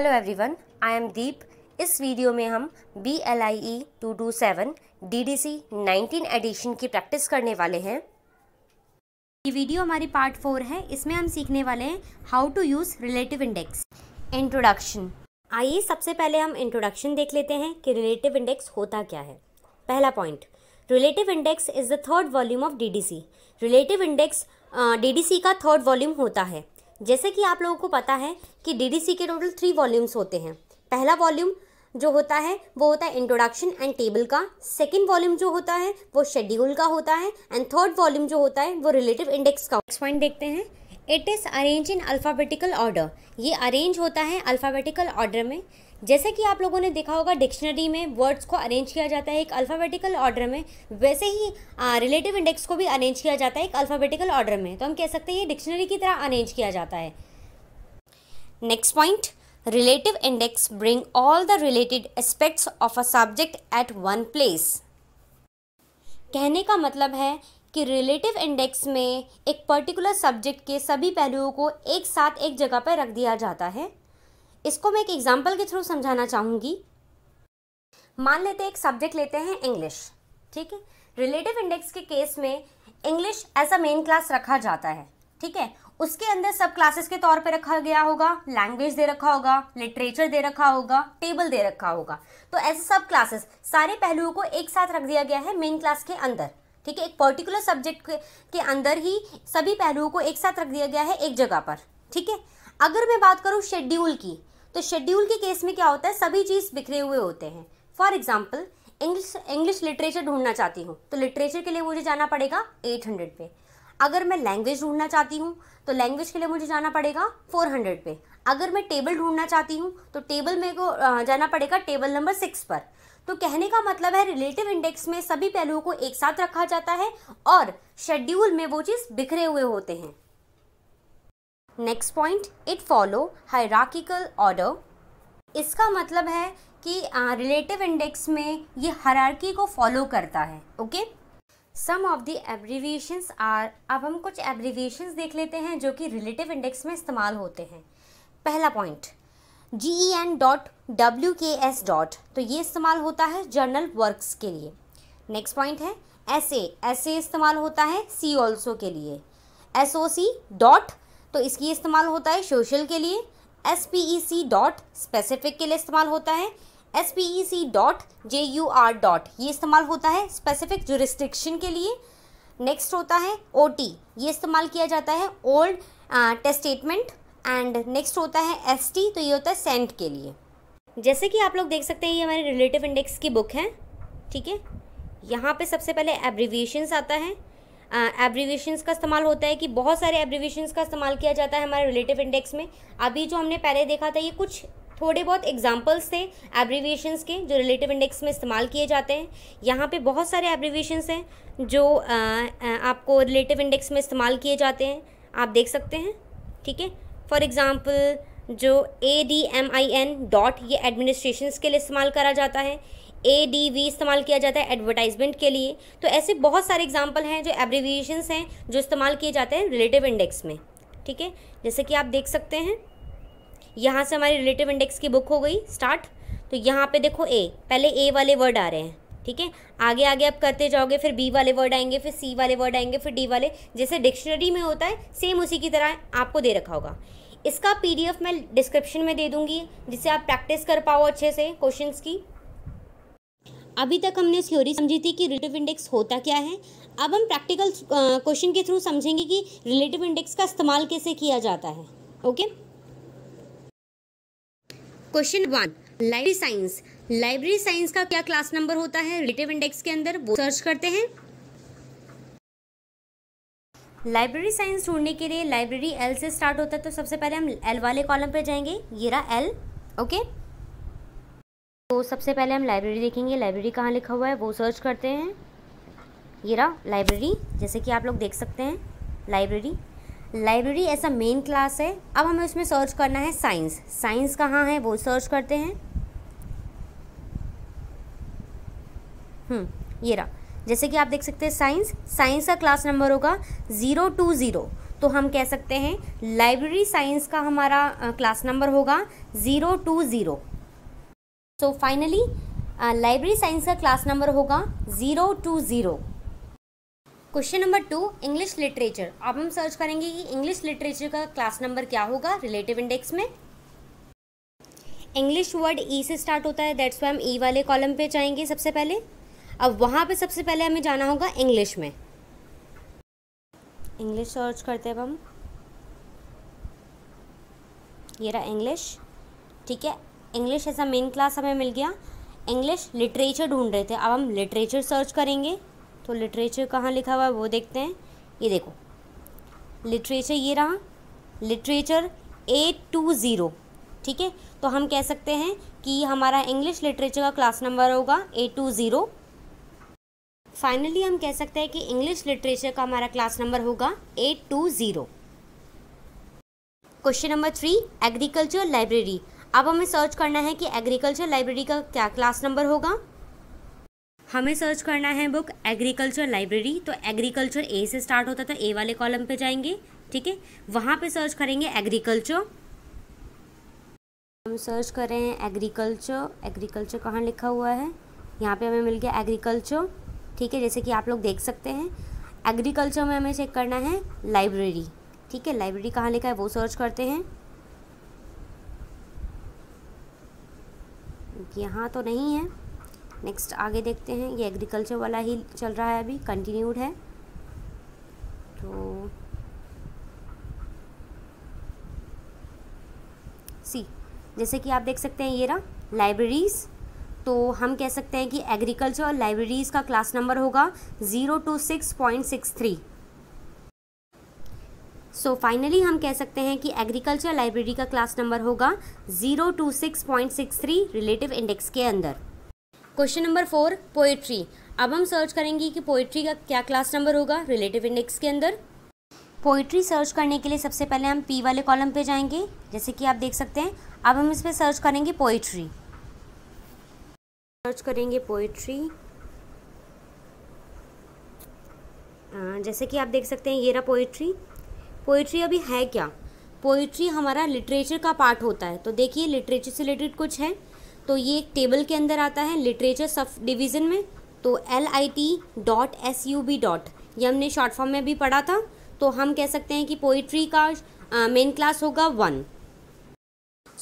Hello everyone I am Deep इस video में हम B L I E two two seven D D C nineteen edition की practice करने वाले हैं ये वीडियो हमारी पार्ट फोर है इसमें हम सीखने वाले हैं how to use relative index introduction आइए सबसे पहले हम इंट्रोडक्शन देख लेते हैं कि रिलेटिव इंडेक्स होता क्या है पहला point relative index is the third volume of C relative index C का थर्ड वॉल्यूम होता है जैसे कि आप लोगों को पता है कि डीडीसी के टोटल थ्री वॉल्यूम्स होते हैं पहला वॉल्यूम जो होता है वो होता है इंट्रोडक्शन एंड टेबल का सेकंड वॉल्यूम जो होता है वो शेड्यूल का होता है एंड थर्ड वॉल्यूम जो होता है वो रिलेटिव इंडेक्स का नेक्स्ट पॉइंट देखते हैं it is arrange in alphabetical order ये अरेंज होता है अल्फ़ाबेटिकल ऑर्डर में जैसे कि आप लोगों ने देखा होगा डिक्शनरी में वर्ड्स को अरेंज किया जाता है एक अल्फ़ाबेटिकल ऑर्डर में वैसे ही रिलेटिव इंडेक्स को भी अरेंज किया जाता है एक अल्फ़ाबेटिकल ऑर्डर में तो हम कह सकते हैं ये डिक्शनरी की तरह अरेंज किया जाता है next point relative index bring all the related aspects of a subject at one place कहने का मतलब है कि रिलेटिव इंडेक्स में एक पर्टिकुलर सब्जेक्ट के सभी पहलुओं को एक साथ एक जगह पर रख दिया जाता है इसको मैं एक एग्जाम्पल के थ्रू समझाना चाहूँगी मान लेते हैं एक सब्जेक्ट लेते हैं इंग्लिश ठीक है रिलेटिव इंडेक्स के केस में English as a main class रखा जाता है ठीक है उसके अंदर सब क्लासेस के तौर पे रखा गया होगा लैंग्वेज दे रखा होगा लिटरेचर दे रखा होगा टेबल दे रखा होगा तो ऐसे सब क्लासेस सारे पहलुओं को एक साथ रख दिया गया है मेन क्लास के अंदर ठीक है एक पर्टिकुलर सब्जेक्ट के, अंदर ही सभी पहलुओं को एक साथ रख दिया गया है एक जगह पर ठीक है अगर मैं बात करूँ शेड्यूल की तो शेड्यूल के केस में क्या होता है सभी चीज़ बिखरे हुए होते हैं for example English English literature ढूंढना चाहती हूँ तो लिटरेचर के लिए मुझे जाना पड़ेगा एट हंड्रेड पे अगर मैं लैंग्वेज ढूंढना चाहती हूँ तो लैंग्वेज के लिए मुझे जाना पड़ेगा फोर हंड्रेड पे अगर मैं टेबल ढूंढना चाहती हूँ तो टेबल मेरे को जाना पड़ेगा टेबल नंबर सिक्स पर तो कहने का मतलब है रिलेटिव इंडेक्स में सभी पहलुओं को एक साथ रखा जाता है और शेड्यूल में वो चीज़ बिखरे हुए होते हैं next point it follow hierarchical order इसका मतलब है कि रिलेटिव इंडेक्स में ये हरारकी को फॉलो करता है okay some of the abbreviations are अब हम कुछ एब्रीविएशंस देख लेते हैं जो कि रिलेटिव इंडेक्स में इस्तेमाल होते हैं पहला point G E N dot W K S dot तो ये इस्तेमाल होता है जर्नल वर्क्स के लिए नेक्स्ट पॉइंट है एस एस ए इस्तेमाल होता है सी ऑल्सो के लिए एस ओ सी डॉट तो इसकी इस्तेमाल होता है सोशल के लिए S P E C dot specific के लिए इस्तेमाल होता है S P E C dot J U R dot ये इस्तेमाल होता है स्पेसिफिक जुरिस्टिक्शन के लिए नेक्स्ट होता है ओ टी ये इस्तेमाल किया जाता है ओल्ड टेस्टेटमेंट एंड नेक्स्ट होता है एस टी तो ये होता है सेंट के लिए जैसे कि आप लोग देख सकते हैं ये हमारे रिलेटिव इंडेक्स की बुक है ठीक है यहाँ पे सबसे पहले एब्रीविएशंस आता है एब्रीविएशंस का इस्तेमाल होता है कि बहुत सारे एब्रीविएशंस का इस्तेमाल किया जाता है हमारे रिलेटिव इंडेक्स में अभी जो हमने पहले देखा था ये कुछ थोड़े बहुत एग्जाम्पल्स थे एब्रीविएशंस के जो रिलेटिव इंडेक्स में इस्तेमाल किए जाते हैं यहाँ पे बहुत सारे एब्रीविएशंस हैं जो आ, आ, आपको रिलेटिव इंडेक्स में इस्तेमाल किए जाते हैं आप देख सकते हैं ठीक है फॉर एग्ज़ाम्पल जो A D M I N dot ये एडमिनिस्ट्रेशन के लिए इस्तेमाल करा जाता है ए डी वी इस्तेमाल किया जाता है एडवर्टाइजमेंट के लिए तो ऐसे बहुत सारे एग्जाम्पल हैं जो एब्रीविएशंस हैं जो इस्तेमाल किए जाते हैं रिलेटिव इंडेक्स में ठीक है जैसे कि आप देख सकते हैं यहाँ से हमारी रिलेटिव इंडेक्स की बुक हो गई स्टार्ट तो यहाँ पे देखो ए पहले ए वाले वर्ड आ रहे हैं ठीक है आगे आगे आप करते जाओगे फिर बी वाले वर्ड आएंगे फिर सी वाले वर्ड आएंगे फिर डी वाले जैसे डिक्शनरी में होता है सेम उसी की तरह आपको दे रखा होगा इसका पीडीएफ मैं डिस्क्रिप्शन में दे दूंगी जिससे आप प्रैक्टिस कर पाओ अच्छे से क्वेश्चंस की अभी तक हमने थ्योरी समझी थी कि रिलेटिव इंडेक्स होता क्या है अब हम प्रैक्टिकल क्वेश्चन के थ्रू समझेंगे कि रिलेटिव इंडेक्स का इस्तेमाल कैसे किया जाता है okay question one library science library science का क्या क्लास नंबर होता है रिलेटिव इंडेक्स के अंदर वो सर्च करते हैं लाइब्रेरी साइंस ढूंढने के लिए लाइब्रेरी एल से स्टार्ट होता है तो सबसे पहले हम एल वाले कॉलम पर जाएंगे ये रहा एल ओके तो सबसे पहले हम लाइब्रेरी देखेंगे लाइब्रेरी कहाँ लिखा हुआ है वो सर्च करते हैं ये रहा लाइब्रेरी जैसे कि आप लोग देख सकते हैं लाइब्रेरी लाइब्रेरी ऐसा मेन क्लास है अब हमें उसमें सर्च करना है साइंस साइंस कहाँ है वो सर्च करते हैं हम्म, ये रहा जैसे कि आप देख सकते हैं साइंस साइंस का क्लास नंबर होगा ज़ीरो टू ज़ीरो तो हम कह सकते हैं लाइब्रेरी साइंस का हमारा क्लास नंबर होगा zero two zero so finally library science का क्लास नंबर होगा zero two zero question number two English literature अब हम सर्च करेंगे कि इंग्लिश लिटरेचर का क्लास नंबर क्या होगा रिलेटिव इंडेक्स में इंग्लिश वर्ड ई से स्टार्ट होता है दैट्स वाई हम ई e वाले कॉलम पे जाएंगे सबसे पहले अब वहाँ पे सबसे पहले हमें जाना होगा इंग्लिश में इंग्लिश सर्च करते हैं हम ये रहा इंग्लिश ठीक है इंग्लिश ऐसा मेन क्लास हमें मिल गया इंग्लिश लिटरेचर ढूंढ रहे थे अब हम लिटरेचर सर्च करेंगे तो लिटरेचर कहाँ लिखा हुआ है वो देखते हैं ये देखो लिटरेचर ये रहा लिटरेचर एट टू ज़ीरो ठीक है तो हम कह सकते हैं कि हमारा इंग्लिश लिटरेचर का क्लास नंबर होगा एट टू ज़ीरो फाइनली हम कह सकते हैं कि इंग्लिश लिटरेचर का हमारा क्लास नंबर होगा eight two zero question number three agriculture library अब हमें सर्च करना है कि एग्रीकल्चर लाइब्रेरी का क्या क्लास नंबर होगा हमें सर्च करना है बुक एग्रीकल्चर लाइब्रेरी तो एग्रीकल्चर ए से स्टार्ट होता है तो ए वाले कॉलम पे जाएंगे ठीक है वहाँ पे सर्च करेंगे एग्रीकल्चर हम सर्च कर रहे हैं एग्रीकल्चर एग्रीकल्चर कहाँ लिखा हुआ है यहाँ पे हमें मिल गया एग्रीकल्चर ठीक है जैसे कि आप लोग देख सकते हैं एग्रीकल्चर में हमें चेक करना है लाइब्रेरी ठीक है लाइब्रेरी कहाँ लिखा है वो सर्च करते हैं यहाँ तो नहीं है नेक्स्ट आगे देखते हैं ये एग्रीकल्चर वाला ही चल रहा है अभी कंटिन्यूड है तो सी जैसे कि आप देख सकते हैं ये रहा लाइब्रेरीज़ तो हम कह सकते हैं कि एग्रीकल्चर लाइब्रेरीज़ का क्लास नंबर होगा zero two six point six three so finally हम कह सकते हैं कि एग्रीकल्चर लाइब्रेरी का क्लास नंबर होगा zero two six point six three relative index के अंदर क्वेश्चन नंबर फोर पोएट्री अब हम सर्च करेंगे कि पोएट्री का क्या क्लास नंबर होगा रिलेटिव इंडेक्स के अंदर पोइट्री सर्च करने के लिए सबसे पहले हम पी वाले कॉलम पे जाएंगे जैसे कि आप देख सकते हैं अब हम इस पर सर्च करेंगे पोइट्री सर्च करेंगे पोइट्री जैसे कि आप देख सकते हैं ये रहा पोइट्री पोइट्री अभी है क्या पोइट्री हमारा लिटरेचर का पार्ट होता है तो देखिए लिटरेचर से रिलेटेड कुछ है तो ये एक टेबल के अंदर आता है लिटरेचर सब डिवीज़न में तो L I T dot S U B dot ये हमने शॉर्ट फॉर्म में भी पढ़ा था तो हम कह सकते हैं कि पोइट्री का मेन क्लास होगा वन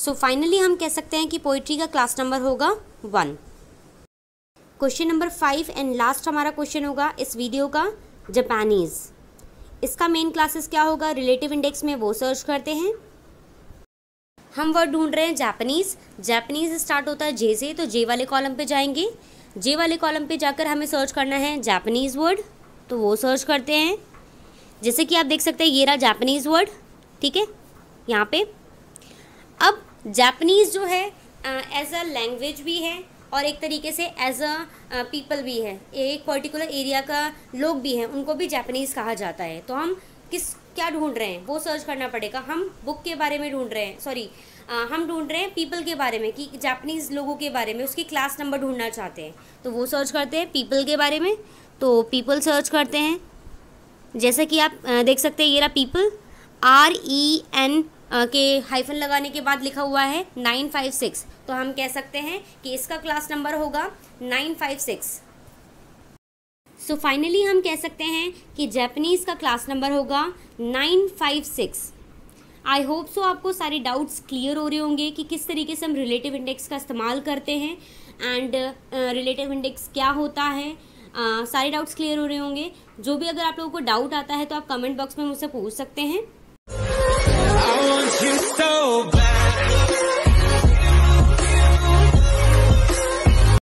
सो फाइनली हम कह सकते हैं कि पोइट्री का क्लास नंबर होगा one question number five and last हमारा क्वेश्चन होगा इस वीडियो का जापानीज़ इसका मेन क्लासेस क्या होगा रिलेटिव इंडेक्स में वो सर्च करते हैं हम वर्ड ढूंढ रहे हैं जापानीज जापानीज स्टार्ट होता है जे से तो जे वाले कॉलम पे जाएंगे जे वाले कॉलम पे जाकर हमें सर्च करना है जापानीज वर्ड तो वो सर्च करते हैं जैसे कि आप देख सकते हैं ये रहा जापानीज वर्ड ठीक है यहाँ पे अब जापानीज जो है एज अ लैंग्वेज भी है और एक तरीके से एज अ पीपल भी है एक पर्टिकुलर एरिया का लोग भी हैं उनको भी जापानीज़ कहा जाता है तो हम किस क्या ढूंढ रहे हैं वो सर्च करना पड़ेगा हम बुक के बारे में ढूंढ रहे हैं सॉरी uh, हम ढूंढ रहे हैं पीपल के बारे में कि जापनीज़ लोगों के बारे में उसकी क्लास नंबर ढूंढना चाहते हैं तो वो सर्च करते हैं पीपल के बारे में तो पीपल सर्च करते हैं जैसा कि आप uh, देख सकते हैं ये रहा people R E N K hyphen लगाने के बाद लिखा हुआ है नाइन फाइव सिक्स तो हम कह सकते हैं कि इसका क्लास नंबर होगा nine five six so finally हम कह सकते हैं कि जैपनीज़ का क्लास नंबर होगा nine five six I hope so आपको सारे डाउट्स क्लियर हो रहे होंगे कि किस तरीके से हम रिलेटिव इंडेक्स का इस्तेमाल करते हैं एंड रिलेटिव इंडेक्स क्या होता है uh, सारे डाउट्स क्लियर हो रहे होंगे जो भी अगर आप लोगों को डाउट आता है तो आप कमेंट बॉक्स में मुझसे पूछ सकते हैं you are so bad.